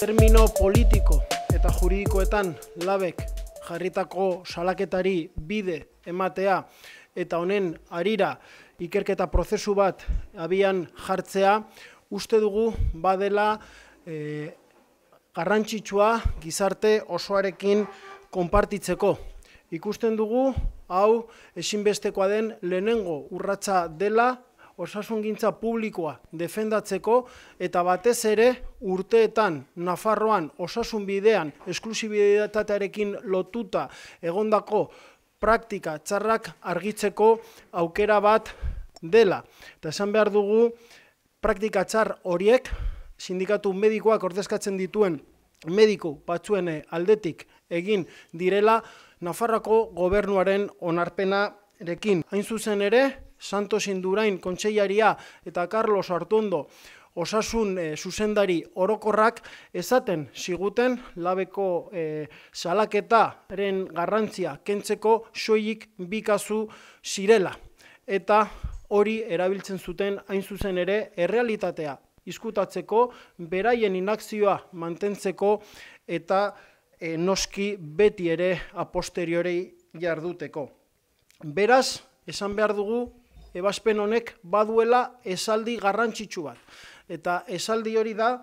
termino politiko eta juridikoetan labek jarritako salaketari bide ematea eta honen arira ikerketa prozesu bat abian jartzea uste dugu badela e, garrantzitsua gizarte osoarekin konpartitzeko ikusten dugu hau ezinbestekoa den lehenengo urratsa dela osasungintza publikoa defendatzeko eta batez ere urteetan Nafarroan osasun bidean esklusibitatearekin lotuta egondako praktika txarrak argitzeko aukera bat dela. Eta esan behar dugu praktika txar horiek sindikatu medikoak ordezkatzen dituen mediku batzuene aldetik egin direla Nafarroako gobernuaren onarpena Erekin, hain zuzen ere, Santos Indurain kontseiaria eta Carlos Artondo osasun eh, zuzendari orokorrak ezaten ziguten labeko e, eh, salaketa garrantzia kentzeko soilik bikazu sirela Eta hori erabiltzen zuten hain zuzen ere errealitatea izkutatzeko, beraien inakzioa mantentzeko eta eh, noski beti ere a posteriorei jarduteko. Beraz, esan behar dugu, ebazpen honek baduela esaldi garrantzitsu bat. Eta esaldi hori da,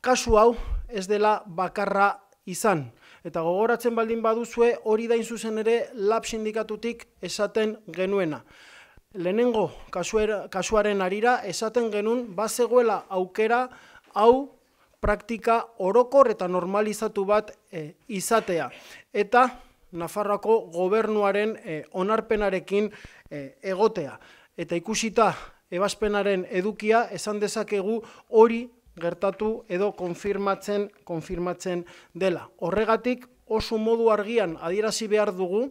kasu hau ez dela bakarra izan. Eta gogoratzen baldin baduzue hori da inzuzen ere lab sindikatutik esaten genuena. Lehenengo kasuaren arira esaten genun bazegoela aukera hau praktika orokor eta normalizatu bat eh, izatea. Eta Nafarroako gobernuaren eh, onarpenarekin eh, egotea. Eta ikusita ebazpenaren edukia esan dezakegu hori gertatu edo konfirmatzen, konfirmatzen dela. Horregatik oso modu argian adierazi behar dugu,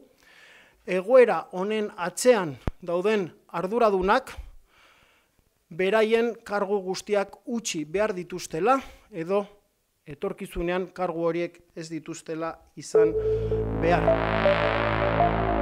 egoera honen atzean dauden arduradunak, beraien kargu guztiak utxi behar dituztela edo Etorkizunean kargu horiek ez dituztela izan behar.